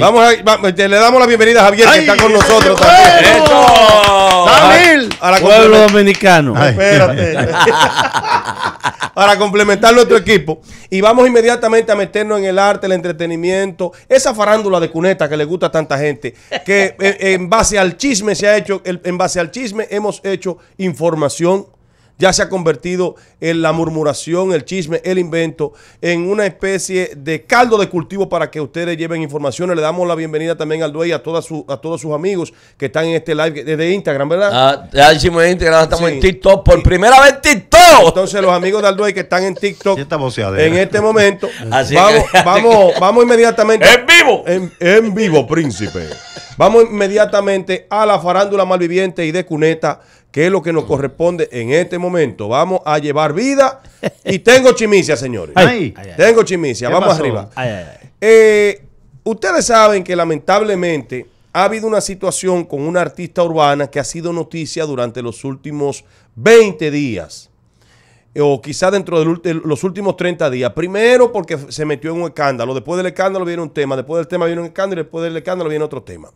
vamos eh, le damos la bienvenida a Javier que está con nosotros también. ¡Samil! Pueblo dominicano. Espérate. para complementar nuestro equipo. Y vamos inmediatamente a meternos en el arte, el entretenimiento, esa farándula de cuneta que le gusta a tanta gente, que eh, en base al chisme se ha hecho, en base al chisme hemos hecho información ya se ha convertido en la murmuración, el chisme, el invento, en una especie de caldo de cultivo para que ustedes lleven informaciones. Le damos la bienvenida también al Duey, a, todas a todos sus amigos que están en este live desde Instagram, ¿verdad? Ah, ya hicimos Instagram, estamos en TikTok, por primera vez en TikTok. Entonces, los amigos de Alduey que están en TikTok en este momento, vamos, vamos, vamos inmediatamente. ¡En vivo! en vivo, príncipe. Vamos inmediatamente a la farándula malviviente y de cuneta que es lo que nos corresponde en este momento. Vamos a llevar vida y tengo chimicia, señores. tengo chimicia, vamos arriba. Eh, ustedes saben que lamentablemente ha habido una situación con una artista urbana que ha sido noticia durante los últimos 20 días eh, o quizá dentro de los últimos 30 días. Primero porque se metió en un escándalo, después del escándalo viene un tema, después del tema viene un escándalo y después del escándalo viene otro tema.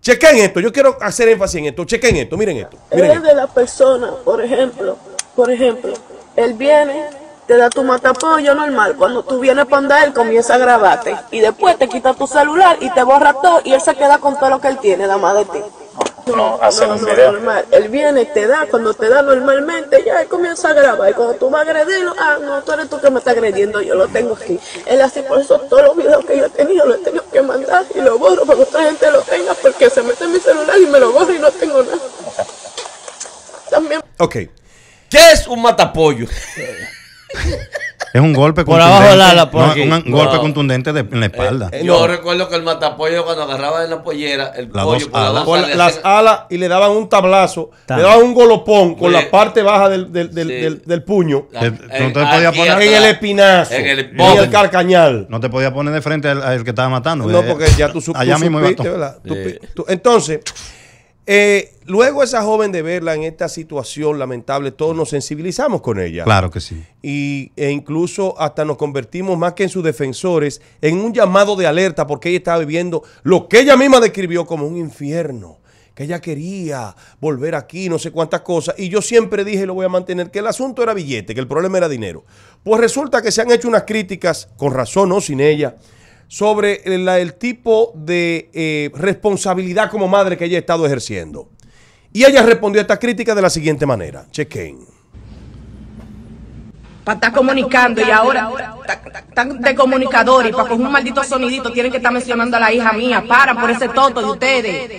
Chequen esto, yo quiero hacer énfasis en esto. Chequen esto, miren esto. el de la persona, por ejemplo, por ejemplo, él viene, te da tu matapollo normal. Cuando tú vienes para andar, él comienza a grabarte. Y después te quita tu celular y te borra todo y él se queda con todo lo que él tiene, la madre de ti no, no hacer Normal. Él viene, te da, cuando te da normalmente, ya él comienza a grabar. Y cuando tú vas a agredirlo, ah, no, tú eres tú que me estás agrediendo, yo lo tengo aquí. Él así, por eso todos los videos que yo he tenido, los tengo que mandar y lo borro para que otra gente lo tenga, porque se mete en mi celular y me lo borro y no tengo nada. También. Ok. ¿Qué es un matapollo? Es un golpe por contundente. Abajo un, golpe contundente de, en la espalda. Eh, eh, yo recuerdo que el matapollo, cuando agarraba de la pollera, el pollo por, las alas y le daban un tablazo, le daban un golopón con la parte baja del, del, del, puño. no te podía poner en el espinazo, en el, Y el carcañal. No te podía poner de frente al, que estaba matando. No, eh. porque ya tú supiste. Allá mismo Entonces. Eh, luego esa joven de verla en esta situación lamentable, todos nos sensibilizamos con ella. Claro que sí. Y, e incluso hasta nos convertimos más que en sus defensores, en un llamado de alerta porque ella estaba viviendo lo que ella misma describió como un infierno. Que ella quería volver aquí, no sé cuántas cosas. Y yo siempre dije, lo voy a mantener, que el asunto era billete, que el problema era dinero. Pues resulta que se han hecho unas críticas, con razón o sin ella, sobre el tipo de eh, responsabilidad como madre que ella ha estado ejerciendo. Y ella respondió a esta crítica de la siguiente manera. Chequen. Para estar comunicando y ahora están de y para con un maldito sonidito, tienen que estar mencionando a la hija mía. para por ese toto de ustedes.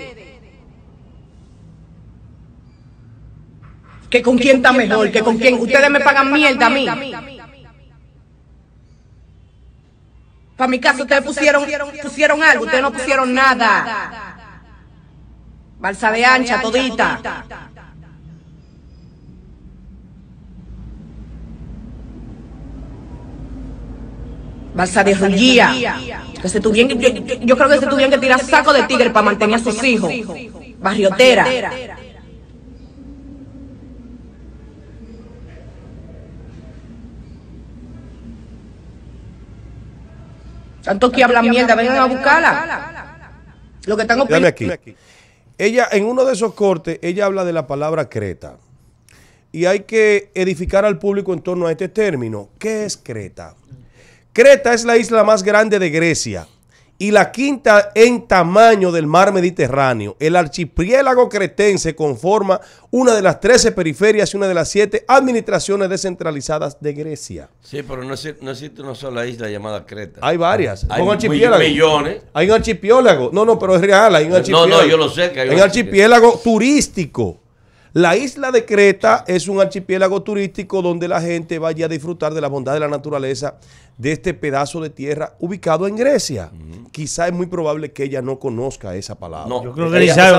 Que con quién está mejor, que con quién. Ustedes me pagan mierda a mí. Para mi casa ustedes pusieron, pusieron algo, ustedes no pusieron nada. Balsa de ancha, todita. Balsa de rullía. yo, yo creo que se tuvieron que tirar saco de tigre para mantener a sus hijos. Barriotera. Tanto que hablan mierda, vengan a buscarla. Lo que están aquí. Ella, en uno de esos cortes, ella habla de la palabra Creta. Y hay que edificar al público en torno a este término. ¿Qué es Creta? Creta es la isla más grande de Grecia y la quinta en tamaño del mar Mediterráneo. El archipiélago cretense conforma una de las 13 periferias y una de las 7 administraciones descentralizadas de Grecia. Sí, pero no, existe una sola isla llamada Creta. Hay varias. Hay un archipiélago. millones. Hay un archipiélago. No, no, pero es real. Hay un archipiélago. No, no, yo lo sé. hay un archipiélago turístico. La isla de Creta es un archipiélago turístico donde la gente vaya a disfrutar de la bondad de la naturaleza, de este pedazo de tierra ubicado en Grecia. Quizá es muy probable que ella no conozca esa palabra. No, yo creo que ella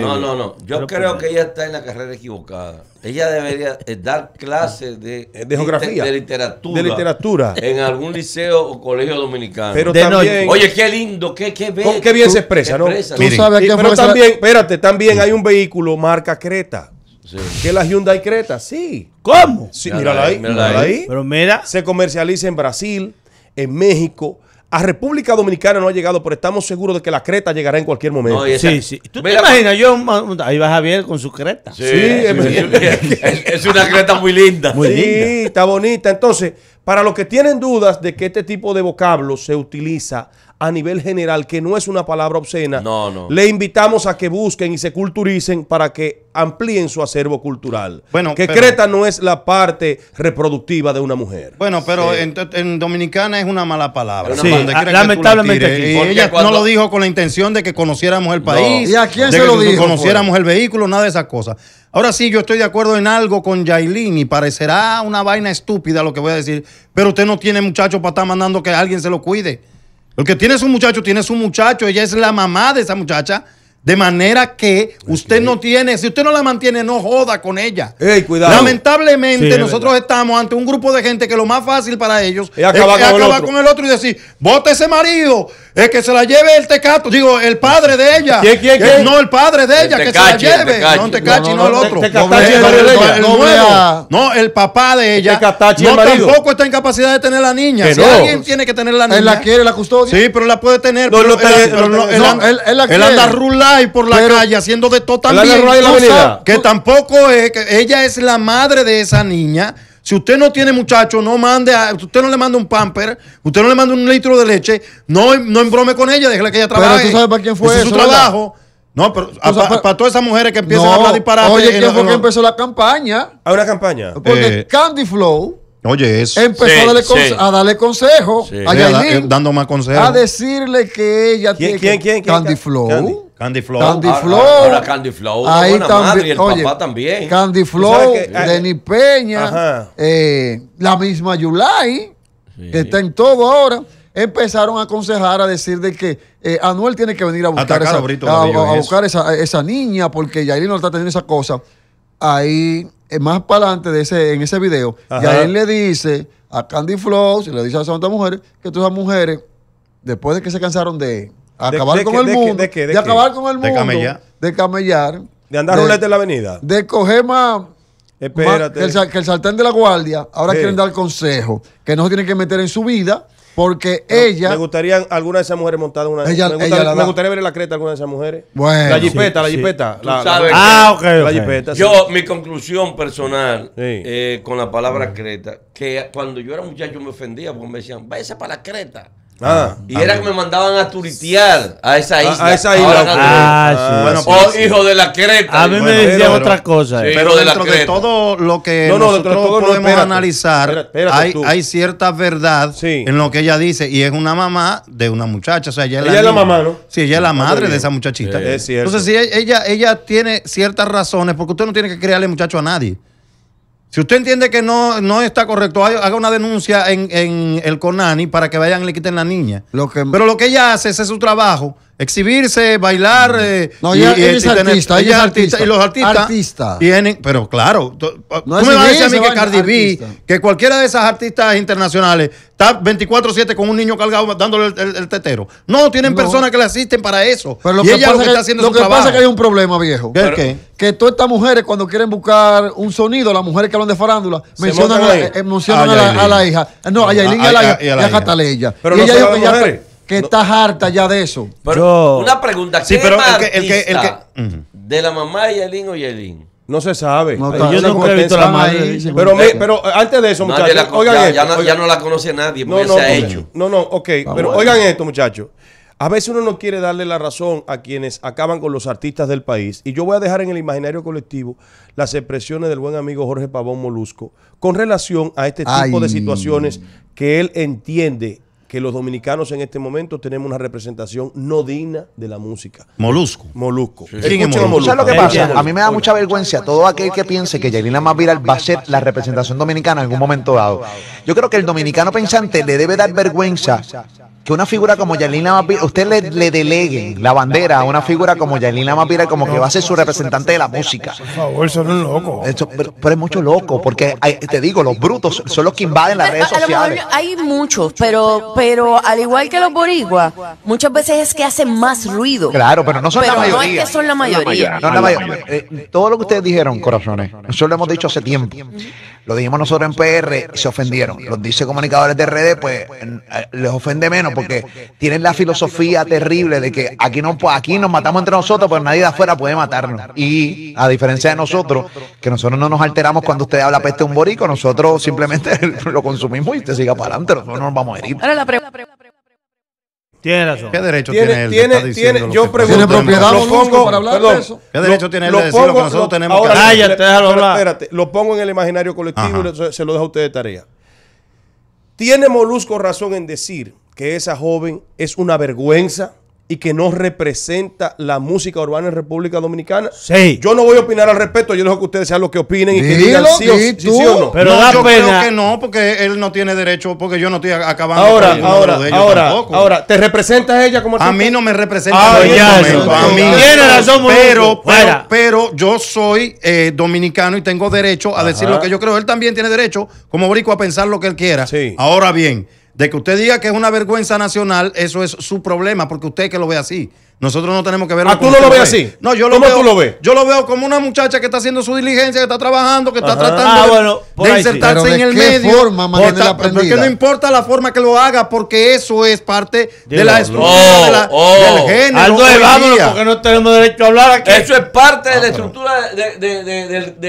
No, no, Yo creo que ella está en la carrera equivocada. Ella debería eh, dar clases eh, de, geografía, de literatura, de literatura en algún liceo o colegio dominicano. Pero también, oye, qué lindo, qué qué Qué bien se expresa, ¿no? pero también, espérate, también hay un vehículo marca Creta. ¿Qué Que la Hyundai Creta, sí. ¿Cómo? Sí, mírala, ahí, mírala, Se comercializa en Brasil, en México. A República Dominicana no ha llegado, pero estamos seguros de que la Creta llegará en cualquier momento. sí, sí. ¿Tú te imaginas? Yo, ahí va Javier con su Creta. Sí, es, una Creta muy linda. Muy linda. está bonita. Entonces, para los que tienen dudas de que este tipo de vocablo se utiliza a nivel general, que no es una palabra obscena, le invitamos a que busquen y se culturicen para que amplíen su acervo cultural. Bueno, que Creta no es la parte reproductiva de una mujer. Bueno, pero en, Dominicana es una mala palabra. Sí, ah, lamentablemente. ella no lo dijo con la intención de que conociéramos el país. ¿Y a quién se lo dijo? Conociéramos pues? el vehículo, nada de esas cosas. Ahora sí, yo estoy de acuerdo en algo con Yailin y parecerá una vaina estúpida lo que voy a decir, pero usted no tiene muchachos para estar mandando que alguien se lo cuide lo que tiene su muchacho, tiene su muchacho, ella es la mamá de esa muchacha de manera que usted no tiene, si usted no la mantiene, no joda con ella. Ey, cuidado. Lamentablemente, nosotros estamos ante un grupo de gente que lo más fácil para ellos es acabar, con, el otro y decir, vote ese marido, es que se la lleve el tecato, digo, el padre de ella. Eh, no, el padre de ella, que se la lleve. no, Tecachi, no, no, no el otro. no, el papá de este ella. no, tampoco está en capacidad de tener la niña. si alguien tiene que tener la niña. Él la quiere, la custodia. Sí, pero la puede tener. Él anda rulando y por la calle haciendo de todo también. que tampoco es, que ella es la madre de esa niña. Si usted no tiene muchacho, no mande, a, usted no le manda un pamper, usted no le manda un litro de leche, no, no embrome con ella, déjale que ella trabaje. Pero tú sabes para quién fue eso, su trabajo. No, pero para todas esas mujeres que empiezan a disparar disparate. Oye, ¿quién fue empezó la campaña? ¿A campaña? Porque eh, Candy Flow. Oye, eso. Empezó a darle, consejos consejo a eh, dando más consejos. A decirle que ella tiene. Candy Flow. Candy Flow. Candy Flow. Ahora, Candy Flow. Ahí buena y el papá también. Candy Flow, Denny Peña, eh, la misma Yulai, que está en todo ahora. Empezaron a aconsejar, a decir de que eh, Anuel tiene que venir a buscar, a, esa, niña, porque Yailin no está teniendo esa cosa. Ahí, eh, más para adelante en ese video, Yailin le dice a Candy Flow, y le dice a esas otras mujeres, que todas esas mujeres, después de que se cansaron de acabar con el mundo. De, acabar con el mundo. De camellar. De andar ruleta en la avenida. De coger más. Espérate. que, el, saltán sartén de la guardia. Ahora quieren dar consejo. Que no se tienen que meter en su vida. Porque ella. Me gustaría alguna de esas mujeres montada una. me, gustaría ver la creta alguna de esas mujeres. la jipeta, la jipeta. ah, yo, mi conclusión personal eh, con la palabra creta, que cuando yo era muchacho me ofendía porque me decían, váyase para la creta. Ah, ah, y era ah, que me mandaban a turitear a esa isla. A, esa isla. hijo de la creta. A mí me decían otras cosas. pero eh. dentro de todo lo que nosotros podemos analizar, hay, cierta verdad en lo que ella dice. Y es una mamá de una muchacha. O sea, ella, es la, mamá, ¿no? Sí, ella es la madre de esa muchachita. Es Entonces, si ella, ella tiene ciertas razones, porque usted no tiene que crearle muchacho a nadie. Si usted entiende que no, no está correcto, haga una denuncia en, en el CONANI para que vayan y le quiten la niña. Pero lo que ella hace, es su trabajo exhibirse, bailar. y, artista, es artista. Y los artistas tienen, pero claro, tú, no me vas a decir mí que Cardi B, que cualquiera de esas artistas internacionales está 24-7 con un niño cargado dándole el, tetero. No, tienen personas que le asisten para eso. Pero lo que ella pasa que, está haciendo Lo que pasa es que hay un problema, viejo. ¿Qué, ¿qué? Que todas estas mujeres, cuando quieren buscar un sonido, las mujeres que hablan de farándula, mencionan, a, eh, mencionan ah, a, la, hija. No, a ah, Yailin y a ah, la hija. Y a Cataleya. Pero y no ella, que estás harta ya de eso. Pero una pregunta, sí, pero el que, el el de la mamá de Yelin o Yelin? No se sabe. yo nunca he visto la pero, antes de eso, muchachos, ya, ya, no, la conoce nadie, no, no, se ha hecho. No, no, ok. pero oigan esto, muchachos. A veces uno no quiere darle la razón a quienes acaban con los artistas del país. Y yo voy a dejar en el imaginario colectivo las expresiones del buen amigo Jorge Pavón Molusco con relación a este tipo de situaciones que él entiende que los dominicanos en este momento tenemos una representación no digna de la música. Molusco. Molusco. lo que pasa? A mí me da mucha vergüenza todo aquel que piense que Yailina más viral va a ser la representación dominicana en algún momento dado. Yo creo que el dominicano pensante le debe dar vergüenza que una figura como Yalina Mapira, usted le, le deleguen la bandera a una figura como Yalina Mapira como que va a ser su representante de la música. Por favor, no es loco. pero, es mucho loco, porque te digo, los brutos son los que invaden las pues, redes sociales. Hay muchos, pero, pero al igual que los boriguas, muchas veces es que hacen más ruido. Claro, pero no son la mayoría. No es que son la mayoría. Eh, todo lo que ustedes dijeron, corazones, eso lo hemos dicho hace tiempo. Lo dijimos nosotros en PR y se ofendieron. Los dice comunicadores de R.D. pues eh, les ofende menos porque tienen la filosofía terrible de que aquí, no, pues, aquí nos matamos entre nosotros, pero pues, nadie de afuera puede matarnos. Y a diferencia de nosotros, que nosotros no nos alteramos cuando usted habla peste un borico, nosotros simplemente lo consumimos y usted siga para adelante, nosotros no nos vamos a herir. Tiene razón. ¿Qué derecho tiene, él? Tiene, diciendo tiene, yo pregunto, propiedad lo para hablar de eso? ¿Qué derecho tiene él de decir lo que nosotros lo, tenemos que déjalo hablar. Espérate, lo pongo en el imaginario colectivo y se lo dejo a usted de tarea. Tiene Molusco razón en decir que esa joven es una vergüenza que no representa la música urbana en República Dominicana. Sí. Yo no voy a opinar al respecto, yo dejo que ustedes sean lo que opinen y que digan sí o, no. Pero no, yo creo que no, porque él no tiene derecho, porque yo no estoy acabando ahora, ahora, ahora, Ahora, ¿te representas ella como A mí no me representa. Ah, a mí. Tiene pero, pero, yo soy eh, dominicano y tengo derecho a decir lo que yo creo. Él también tiene derecho, como brico, a pensar lo que él quiera. Sí. Ahora bien, de que usted diga que es una vergüenza nacional, eso es su problema, porque usted es que lo ve así. Nosotros no tenemos que verlo. A ah, tú no lo ve así? No, yo lo ¿Cómo veo, tú lo ves? Yo lo veo como una muchacha que está haciendo su diligencia, que está trabajando, que está tratando ah, de, bueno, insertarse sí. en el qué medio. Forma no importa la forma que lo haga, porque eso es parte de la estructura de la, oh, oh. del género. Aldo, vámonos, porque no tenemos derecho a hablar aquí. Eso es parte de la ah, estructura del,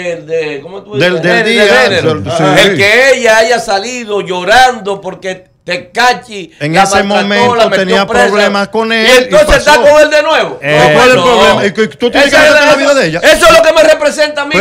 género. El que ella haya salido llorando porque en ese momento tenía problemas con él. Y entonces está con él de nuevo. Eh, el problema? Tú tienes eso que la vida de ella. Eso es lo que me representa a mí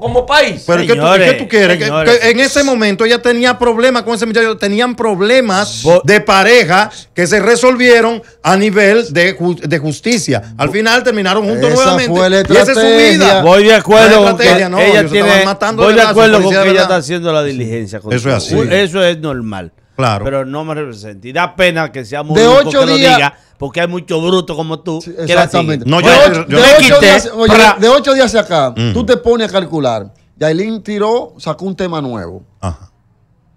como, país. Pero ¿qué, tú, quieres? que, en ese momento ella tenía problemas con ese muchacho. Tenían problemas de pareja que se resolvieron a nivel de, justicia. Al final terminaron juntos nuevamente. y esa es su vida. Voy de acuerdo que ella Voy de acuerdo con que ella está haciendo la diligencia. Eso es así. Eso es normal. Claro. Pero no me represento Y da pena que sea muy de ocho días, porque hay mucho bruto como tú. exactamente. No, yo, de, ocho, de, días, hacia acá, tú te pones a calcular. Yailin tiró, sacó un tema nuevo. Ajá.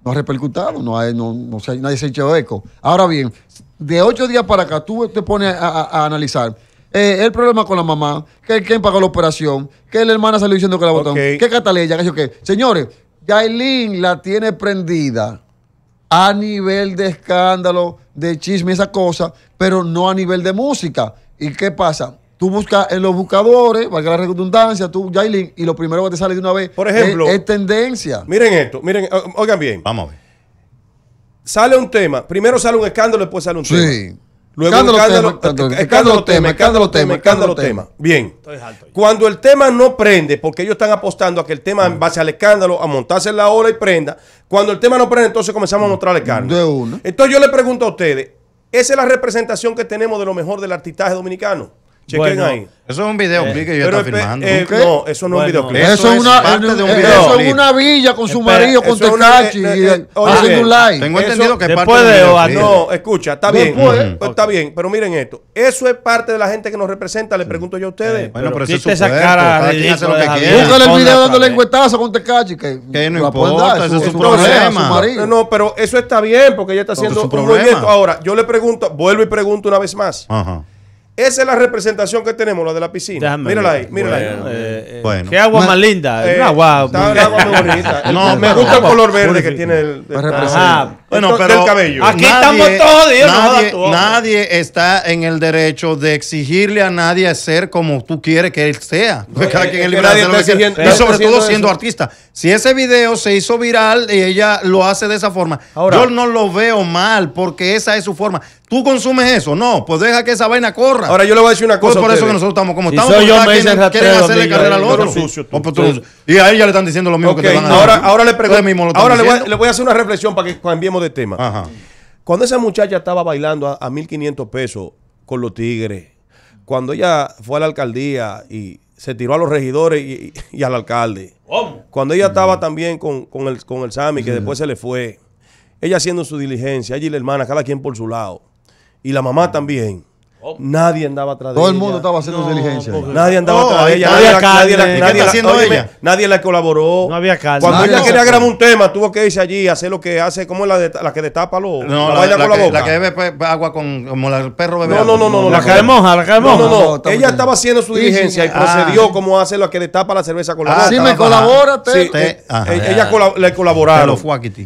No ha repercutado, no, hay, no, no nadie se ha hecho eco. Ahora bien, de ocho días para acá, tú te pones a, analizar. Eh, el problema con la mamá, que quien pagó la operación, que la hermana salió diciendo que la botón, que Cataleya, que yo que Señores, Yailin la tiene prendida a nivel de escándalo, de chisme, esa cosa, pero no a nivel de música. ¿Y qué pasa? Tú buscas en los buscadores, valga la redundancia, tú, Jailin, y lo primero que te sale de una vez Por ejemplo, es, tendencia. Miren esto, miren, oigan bien. Vamos a ver. Sale un tema, primero sale un escándalo, después sale un sí. Luego escándalo, tema, escándalo, eh, eh, tema, escándalo, eh, escándalo, Bien. Cuando el tema no prende, porque ellos están apostando a que el tema en mm. base al escándalo, a montarse en la ola y prenda. Cuando el tema no prende, entonces comenzamos a mm. mostrar el De uno. Entonces yo le pregunto a ustedes, ¿esa es la representación que tenemos de lo mejor del artistaje dominicano? Chequen ahí. Eso es un videoclip eh, que yo estoy filmando. Eh, no, eso no es un videoclip. Eso, es una, parte de un eh, video. Eso es una villa con su marido, con Tecachi. Eh, un like. Tengo entendido que es parte de No, escucha, está bien. está bien, pero miren esto. Eso es parte de la gente que nos representa, le pregunto yo a ustedes. bueno, pero, pero eso es su cara lo que Búscale el video dándole lengüetazo con Tecachi. Que no importa, eso es su problema. No, no, pero eso está bien porque ella está haciendo un proyecto. Ahora, yo le pregunto, vuelvo y pregunto una vez más. Ajá. Esa es la representación que tenemos, la de la piscina. Déjame mírala ahí, mírala ahí. Eh, eh, eh, qué agua más linda. agua, está el agua muy bonita. no, me gusta el color verde que tiene el, ah, Bueno, pero cabello. Aquí estamos todos, Dios nadie, nadie está en el derecho de exigirle a nadie ser como tú quieres que él sea. cada quien es libre Y sobre todo siendo artista. Si ese video se hizo viral y ella lo hace de esa forma, yo no lo veo mal porque esa es su forma. ¿Tú consumes eso? No, pues deja que esa vaina corra ahora. yo le voy a decir una cosa. por eso que nosotros estamos como estamos. carrera al otro. Y a ella le están diciendo lo mismo que te van a ahora, ahora le pregunto. Ahora le voy, a hacer una reflexión para que cambiemos de tema. Ajá. Cuando esa muchacha estaba bailando a, 1.500 pesos con los tigres, cuando ella fue a la alcaldía y se tiró a los regidores y, al alcalde, cuando ella estaba también con, con, el, con Sami, que después se le fue, ella haciendo su diligencia, allí la hermana, cada quien por su lado, y la mamá también. Oh. Nadie andaba atrás de ella. Todo el mundo estaba haciendo diligencia. Nadie andaba atrás de ella. Nadie la colaboró. No había calma. Cuando ella quería grabar un tema, tuvo que irse allí, hacer lo que hace, como la, la que destapa los. No, la, la, que, la que bebe agua con, como el perro bebe. No, no, no, no. La que moja, la que moja. no, no. Ella estaba haciendo su diligencia y procedió ah. como hace la que destapa la cerveza con la boca. Ah, me colabora, te. Eh, ella le colaboraron.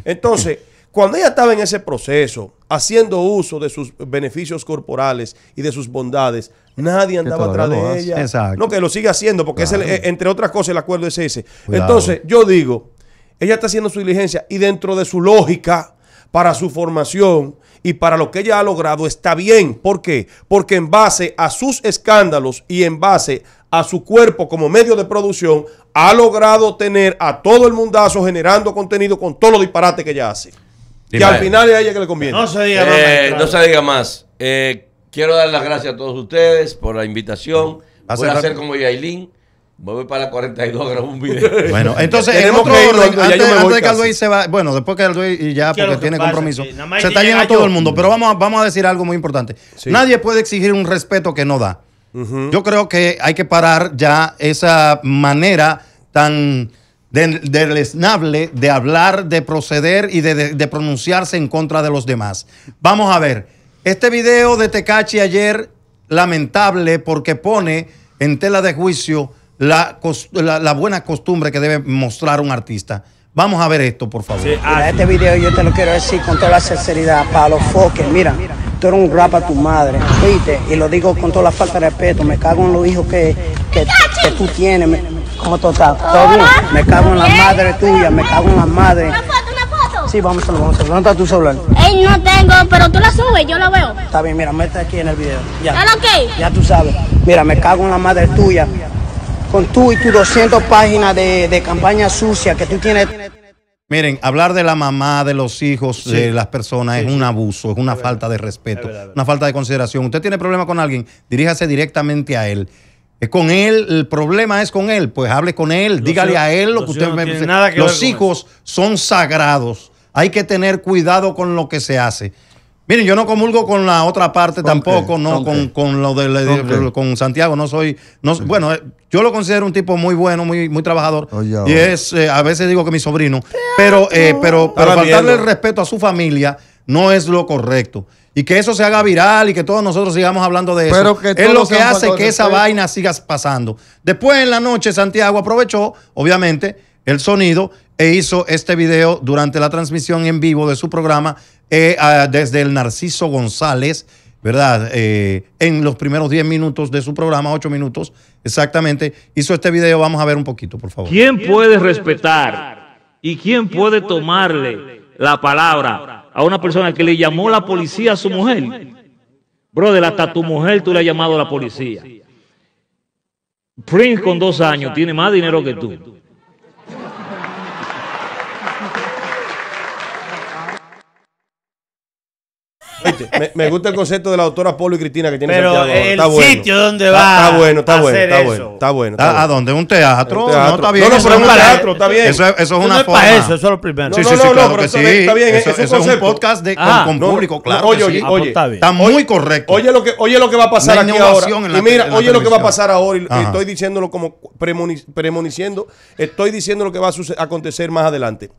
Entonces. Cuando ella estaba en ese proceso, haciendo uso de sus beneficios corporales y de sus bondades, nadie andaba atrás de ella. No, que lo sigue haciendo, porque es entre otras cosas el acuerdo es ese. Entonces, yo digo, ella está haciendo su diligencia y dentro de su lógica, para su formación y para lo que ella ha logrado, está bien. ¿Por qué? Porque en base a sus escándalos y en base a su cuerpo como medio de producción, ha logrado tener a todo el mundazo generando contenido con todos los disparates que ella hace. Que al final es a ella que le conviene. No se diga más. Eh, no se diga más. Eh, quiero dar las gracias a todos ustedes por la invitación. Voy a hacer como Yailin. Voy para la 42 grabo un video. Bueno, entonces en otro que antes, de que y se va, bueno, después que y ya porque tiene compromiso, se está llenando todo el mundo, pero mm. vamos a, vamos a decir algo muy importante. Nadie puede exigir un respeto que no da. Yo creo que hay que parar ya esa manera tan de, deleznable de hablar, de proceder y de, pronunciarse en contra de los demás. Vamos a ver, este video de Tecachi ayer, lamentable porque pone en tela de juicio la, buena costumbre que debe mostrar un artista. Vamos a ver esto, por favor. Ah, este video yo te lo quiero decir con toda la sinceridad, para los foques. Mira, tú eres un rap a tu madre, ¿viste? Y lo digo con toda la falta de respeto. Me cago en los hijos que, que, que tú tienes. ¿Cómo tú Me cago en la madre tuya, me cago en la madre. ¿Una foto, una foto? Sí, vamos a vamos a ¿Dónde está tu celular? Ey, no tengo, pero tú la subes, yo la veo. Está bien, mira, mete aquí en el video. Ya. Ya tú sabes. Mira, me cago en la madre tuya. Con tú y tus 200 páginas de, campaña sucia que tú tienes. Miren, hablar de la mamá, de los hijos, de las personas es un abuso, es una falta de respeto, una falta de consideración. Usted tiene problemas con alguien, diríjase directamente a él. Es con él, el problema es con él. Pues hable con él, dígale a él lo que usted me dice. los hijos son sagrados. Hay que tener cuidado con lo que se hace. Miren, yo no comulgo con la otra parte tampoco, no con, lo de, con Santiago, no soy, no, bueno, eh, yo lo considero un tipo muy bueno, muy, muy trabajador y es eh, a veces digo que mi sobrino, pero eh, pero, pero faltarle el respeto a su familia no es lo correcto y que eso se haga viral y que todos nosotros sigamos hablando de eso. es lo que hace que esa vaina siga pasando. Después en la noche Santiago aprovechó, obviamente, el sonido e hizo este video durante la transmisión en vivo de su programa eh, ah, desde el Narciso González, ¿verdad? Eh, en los primeros 10 minutos de su programa, 8 minutos exactamente, hizo este video. Vamos a ver un poquito, por favor. ¿Quién puede respetar y quién puede tomarle la palabra a una persona que le llamó la policía a su mujer. Brother, hasta tu mujer tú le has llamado a la policía. Prince con dos años tiene más dinero que tú. me, gusta el concepto de la doctora Polo y Cristina que tiene Pero Santiago. el está bueno. sitio donde va. Está, bueno, está, bueno, está, bueno, está ¿A, dónde? ¿Un teatro? No, está bien. No, pero es un teatro, está bien. Eso, eso es una forma. eso, eso es lo primero. Sí, sí, sí, no, no, Está bien, eso, es un podcast de, ah. con, público, claro. Oye, ah, pues oye, Está muy correcto. Oye lo que, oye lo que va a pasar aquí ahora. Y mira, oye lo que va a pasar ahora. Y estoy diciéndolo como premoniciendo. Estoy diciendo lo que va a acontecer más adelante.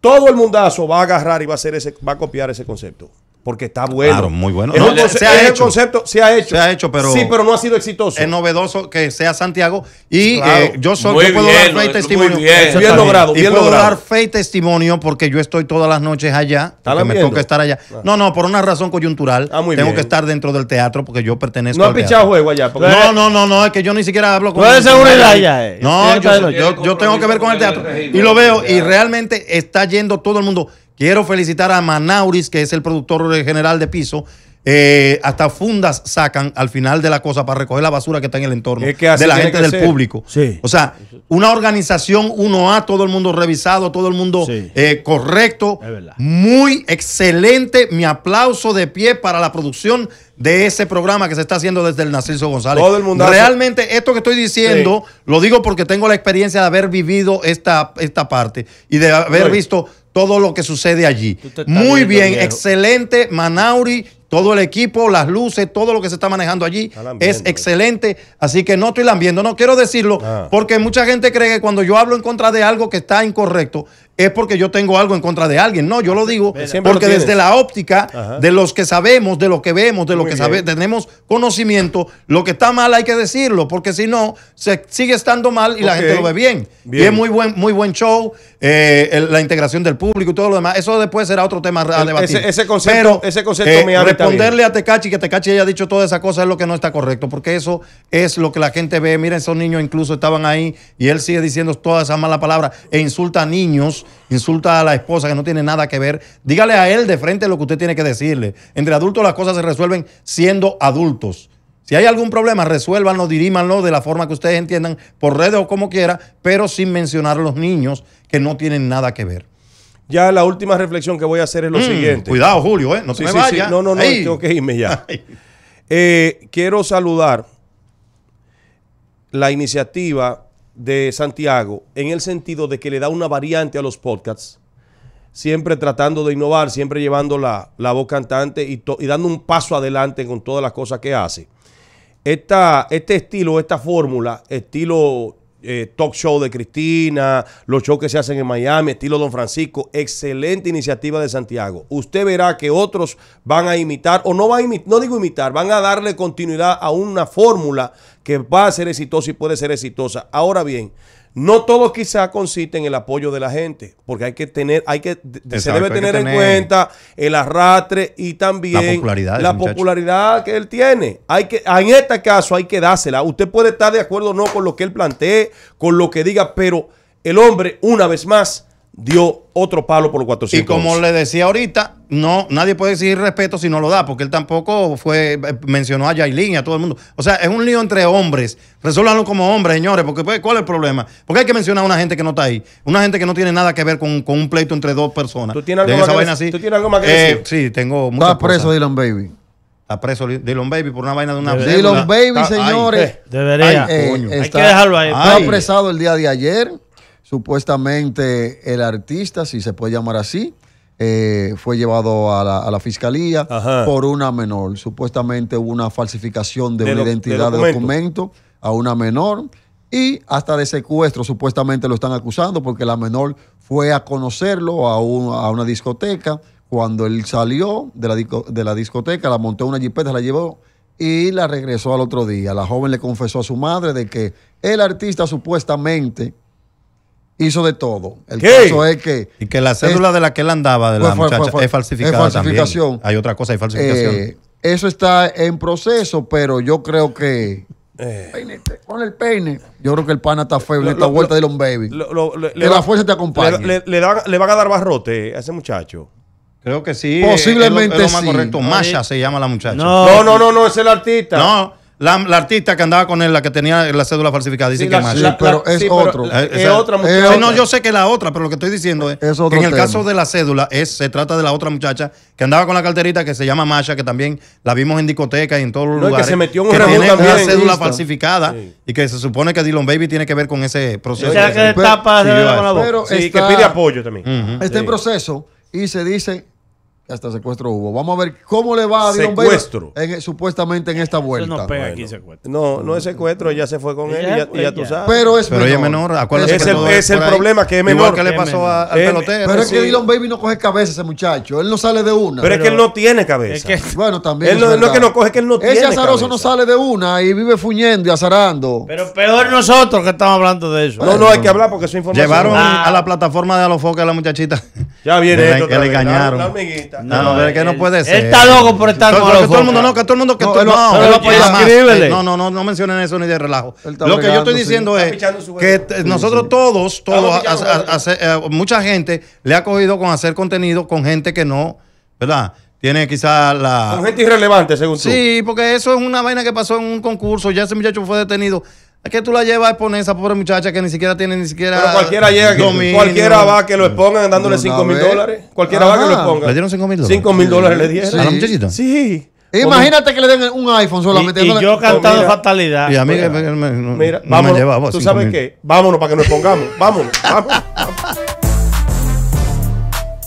Todo el mundazo va a agarrar y va a hacer ese, va a copiar ese concepto porque está bueno. Claro, muy bueno. se ha hecho. concepto, se ha hecho. ha hecho, pero. Sí, pero no ha sido exitoso. Es novedoso que sea Santiago. Y eh, yo, soy, puedo dar fe y testimonio. Yo bien, logrado. puedo dar fe y testimonio porque yo estoy todas las noches allá. Porque me que estar allá. Ah. No, no, por una razón coyuntural. Ah, tengo que estar dentro del teatro porque yo pertenezco. No ha pichado juego allá. No, no, no, Es que yo ni siquiera hablo con. Puede ser una allá. Eh. No, yo tengo que ver con el teatro. Y lo veo y realmente está yendo todo el mundo. Quiero felicitar a Manauris, que es el productor general de piso. Eh, hasta fundas sacan al final de la cosa para recoger la basura que está en el entorno de la gente del público. O sea, una organización 1A, todo el mundo revisado, todo el mundo eh, correcto, muy excelente. Mi aplauso de pie para la producción de ese programa que se está haciendo desde el Narciso González. Todo mundo. Realmente esto que estoy diciendo lo digo porque tengo la experiencia de haber vivido esta, esta parte y de haber visto todo lo que sucede allí. Muy bien, excelente, Manauri, todo el equipo, las luces, todo lo que se está manejando allí es ¿eh? excelente. Así que no estoy lambiendo, no quiero decirlo, ah. porque mucha gente cree que cuando yo hablo en contra de algo que está incorrecto, es porque yo tengo algo en contra de alguien. No, yo lo digo porque desde la óptica de los que sabemos, de lo que vemos, de lo que sabe, tenemos conocimiento, lo que está mal hay que decirlo, porque si no, se sigue estando mal y la gente lo ve bien. Y es muy buen, muy buen show, eh, la integración del público y todo lo demás. Eso después será otro tema a debatir. Ese, concepto, ese concepto eh, responderle a Tecachi que Tecachi haya dicho toda esa cosa es lo que no está correcto, porque eso es lo que la gente ve. Miren, esos niños incluso estaban ahí y él sigue diciendo todas esas malas palabras e insulta a niños insulta a la esposa que no tiene nada que ver, dígale a él de frente lo que usted tiene que decirle. Entre adultos las cosas se resuelven siendo adultos. Si hay algún problema, resuélvanlo, dirímanlo de la forma que ustedes entiendan, por redes o como quiera, pero sin mencionar a los niños que no tienen nada que ver. Ya la última reflexión que voy a hacer es lo mm, siguiente. Cuidado, Julio, ¿eh? no No, no, no, tengo que irme ya. Eh, quiero saludar la iniciativa de Santiago en el sentido de que le da una variante a los podcasts, siempre tratando de innovar, siempre llevando la, voz cantante y, dando un paso adelante con todas las cosas que hace. Esta, este estilo, esta fórmula, estilo eh, talk show de Cristina, los shows que se hacen en Miami, estilo Don Francisco. Excelente iniciativa de Santiago. Usted verá que otros van a imitar, o no va a no digo imitar, van a darle continuidad a una fórmula que va a ser exitosa y puede ser exitosa. Ahora bien, no todo quizá consiste en el apoyo de la gente, porque hay que tener, hay que, se debe tener, en cuenta el arrastre y también la popularidad, que él tiene. Hay que, en este caso hay que dársela. Usted puede estar de acuerdo o no con lo que él plantee, con lo que diga, pero el hombre, una vez más, dio otro palo por los 400. Y como le decía ahorita, no, nadie puede exigir respeto si no lo da, porque él tampoco fue, eh, mencionó a Yailin y a todo el mundo. O sea, es un lío entre hombres. Resuélvanlo como hombres, señores, porque pues, ¿cuál es el problema? Porque hay que mencionar a una gente que no está ahí, una gente que no tiene nada que ver con, un pleito entre dos personas. ¿Tú tienes algo, más, que ¿Tú tienes algo más que eh, decir? Sí, tengo muchas Está preso Dylan Baby. Está preso Dylan Baby por una vaina de una... Dylan Baby, señores. debería. Eh, hay que dejarlo ahí. Fue apresado el día de ayer. Supuestamente el artista, si se puede llamar así, eh, fue llevado a la, fiscalía por una menor. Supuestamente hubo una falsificación de, una identidad de documento. a una menor y hasta de secuestro supuestamente lo están acusando porque la menor fue a conocerlo a, una discoteca. Cuando él salió de la, de la discoteca, la montó una jipeta, la llevó y la regresó al otro día. La joven le confesó a su madre de que el artista supuestamente hizo de todo. El caso es que. Y que la cédula de la que él andaba, de la pues muchacha, es falsificada. Hay otra cosa, hay falsificación. Eh, eso está en proceso, pero yo creo que. Eh. con el peine. Yo creo que el pana está feo en esta vuelta de los baby. Lo, que la fuerza te acompaña. Le, van a dar barrote a ese muchacho. Creo que sí. Posiblemente correcto. Masha se llama la muchacha. no, no, no, no es el artista. No. La, artista que andaba con él, la que tenía la cédula falsificada, dice que más. pero es otro. es, otra no, yo sé que es la otra, pero lo que estoy diciendo es, que en el caso de la cédula es, se trata de la otra muchacha que andaba con la carterita que se llama Masha, que también la vimos en discotecas y en todos los lugares. Que se metió un que también una cédula falsificada y que se supone que Dylan Baby tiene que ver con ese proceso. O sea, que, tapa Pero que pide apoyo también. Está en proceso y se dice hasta secuestro hubo. Vamos a ver cómo le va a Dion secuestro. supuestamente en esta vuelta. no, no, es secuestro, ella se fue con él, y pues, ya, tú sabes. Pero es pero menor. Ella es el, es el problema que es menor. que le pasó a, al pelotero. Pero es que Dylan Baby no coge cabeza ese muchacho, él no sale de una. Pero, es que él no tiene cabeza. bueno, también. Él no, es que no coge, que él no ese tiene. Ese azaroso no sale de una y vive fuñendo y azarando. Pero peor nosotros que estamos hablando de eso. No, no, hay que hablar porque es información. Llevaron ah. a la plataforma de Alofoca a la muchachita. Ya viene esto. Que le engañaron. No, no que no puede ser. está loco por estar Que todo el mundo, no, que todo el mundo. Que todo, no, no, no, mencionen eso ni de relajo. Lo que yo estoy diciendo es que nosotros todos, todos, eh, mucha gente le ha cogido con hacer contenido con gente que no, ¿verdad? Tiene quizá la. Con gente irrelevante, según tú. Sí, porque eso es una vaina que pasó en un concurso. Ya ese muchacho fue detenido es que tú la llevas a exponer esa pobre muchacha que ni siquiera tiene ni siquiera. Pero cualquiera llega, que, cualquiera va que lo expongan dándole 5 mil dólares. Cualquiera va va que lo expongan. Le dieron 5 mil dólares. 5 mil dólares le dieron. ¿A la muchachita? Sí. Imagínate que le den un iPhone solamente. Y, yo pues cantando fatalidad. Y a mí pues, mira, vamos. Tú sabes qué. Vámonos para que nos expongamos vámonos. vámonos.